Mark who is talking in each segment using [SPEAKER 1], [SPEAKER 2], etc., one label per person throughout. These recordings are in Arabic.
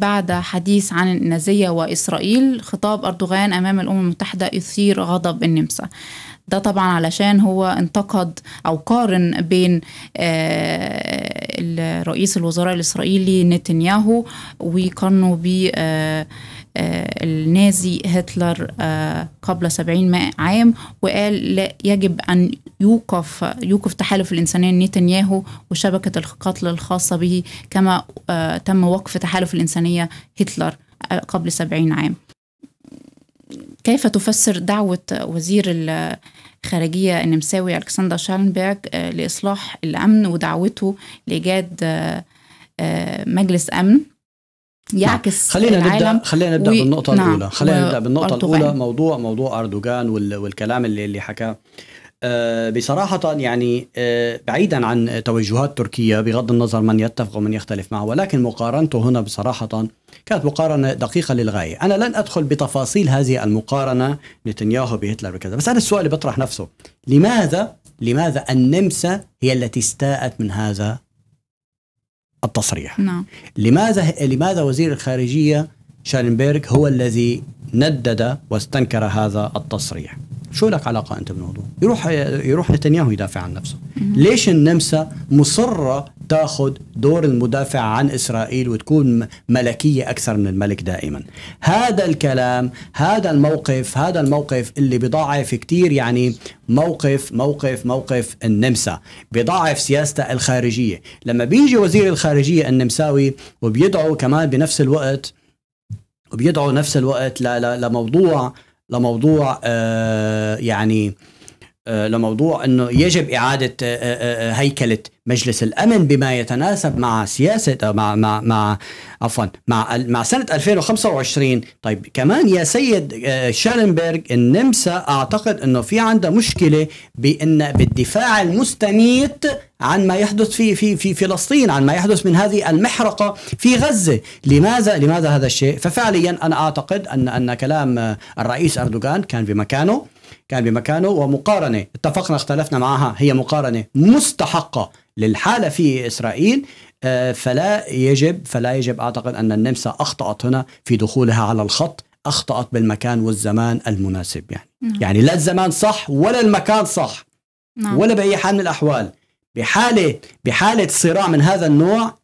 [SPEAKER 1] بعد حديث عن النازية وإسرائيل خطاب أردوغان أمام الأمم المتحدة يثير غضب النمسا ده طبعا علشان هو انتقد أو قارن بين آه، رئيس الوزراء الإسرائيلي نتنياهو وقارنه ب آه، آه، النازي هتلر قبل 70 عام وقال لا يجب أن يوقف يوقف تحالف الإنسانية نتنياهو وشبكة القتل الخاصة به كما تم وقف تحالف الإنسانية هتلر قبل 70 عام كيف تفسر دعوة وزير خارجية النمساوي ألكسندر شالنبرغ آه، لإصلاح الأمن ودعوته لإيجاد آه، آه، مجلس أمن يعكس نعم. خلينا نبدا خلينا نبدا و... بالنقطه نعم. الاولى خلينا و... نبدا بالنقطه الاولى
[SPEAKER 2] موضوع موضوع اردوغان وال... والكلام اللي اللي حكاه آه، بصراحة يعني آه، بعيدا عن توجهات تركيا بغض النظر من يتفق ومن يختلف معه ولكن مقارنته هنا بصراحة كانت مقارنة دقيقة للغاية أنا لن أدخل بتفاصيل هذه المقارنة نتنياهو بهتلر وكذا بس هذا السؤال اللي بطرح نفسه لماذا لماذا النمسا هي التي استاءت من هذا التصريح نعم. لماذا لماذا وزير الخارجية شارنبيرغ هو الذي ندد واستنكر هذا التصريح شو لك علاقه انت بالموضوع يروح يروح نتنياهو يدافع عن نفسه ليش النمسا مصره تاخذ دور المدافع عن اسرائيل وتكون ملكيه اكثر من الملك دائما هذا الكلام هذا الموقف هذا الموقف اللي بضاعف كثير يعني موقف موقف موقف النمسا بضاعف سياسته الخارجيه لما بيجي وزير الخارجيه النمساوي وبيدعو كمان بنفس الوقت وبيدعو نفس الوقت لموضوع لموضوع آه، يعني آه، لموضوع انه يجب اعاده آه، آه، هيكله مجلس الامن بما يتناسب مع سياسه مع مع مع عفوا مع مع سنه 2025 طيب كمان يا سيد شالنبرغ النمسا اعتقد انه في عندها مشكله بان بالدفاع المستميت عن ما يحدث في في في فلسطين عن ما يحدث من هذه المحرقه في غزه لماذا لماذا هذا الشيء ففعليا انا اعتقد ان ان كلام الرئيس اردوغان كان بمكانه كان بمكانه ومقارنه اتفقنا اختلفنا معها هي مقارنه مستحقه للحاله في اسرائيل آه، فلا يجب فلا يجب اعتقد ان النمسا اخطات هنا في دخولها على الخط اخطات بالمكان والزمان المناسب يعني نعم. يعني لا الزمان صح ولا المكان صح نعم. ولا باي حال من الاحوال بحاله بحاله صراع من هذا النوع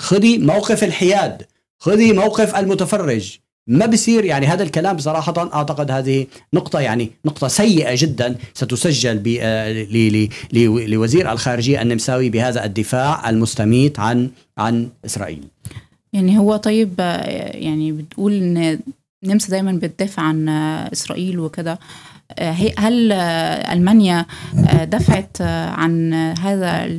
[SPEAKER 2] خذي موقف الحياد خذي موقف المتفرج ما بصير يعني هذا الكلام صراحة أعتقد هذه نقطة يعني نقطة سيئة جدا ستسجل آه، لوزير الخارجية النمساوي بهذا الدفاع المستميت عن عن إسرائيل
[SPEAKER 1] يعني هو طيب آه، يعني بتقول إن النمسا دايما بتدافع عن آه، اسرائيل وكده آه، هل آه، المانيا دفعت عن هذا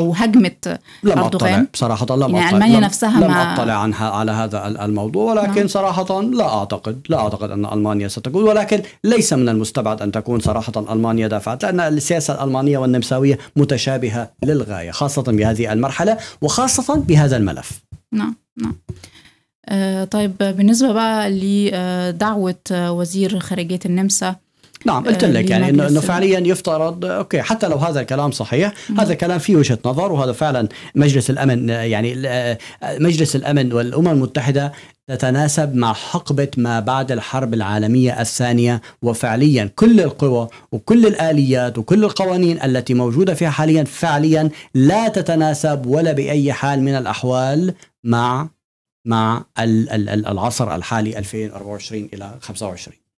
[SPEAKER 1] او هجمت لم اطلع
[SPEAKER 2] بصراحه لم يعني المانيا لم نفسها لم اطلع عنها على هذا الموضوع ولكن نعم. صراحه لا اعتقد لا اعتقد ان المانيا ستكون ولكن ليس من المستبعد ان تكون صراحه المانيا دافعت لان السياسه الالمانيه والنمساويه متشابهه للغايه خاصه بهذه المرحله وخاصه بهذا الملف
[SPEAKER 1] نعم نعم آه، طيب بالنسبة بقى لدعوة آه، وزير خارجية النمسا نعم آه، قلت لك يعني انه انه فعليا
[SPEAKER 2] يفترض اوكي حتى لو هذا الكلام صحيح مم. هذا الكلام فيه وجهه نظر وهذا فعلا مجلس الامن يعني مجلس الامن والامم المتحده تتناسب مع حقبة ما بعد الحرب العالمية الثانية وفعليا كل القوى وكل الآليات وكل القوانين التي موجودة فيها حاليا فعليا لا تتناسب ولا بأي حال من الأحوال مع مع العصر الحالي 2024 الى 25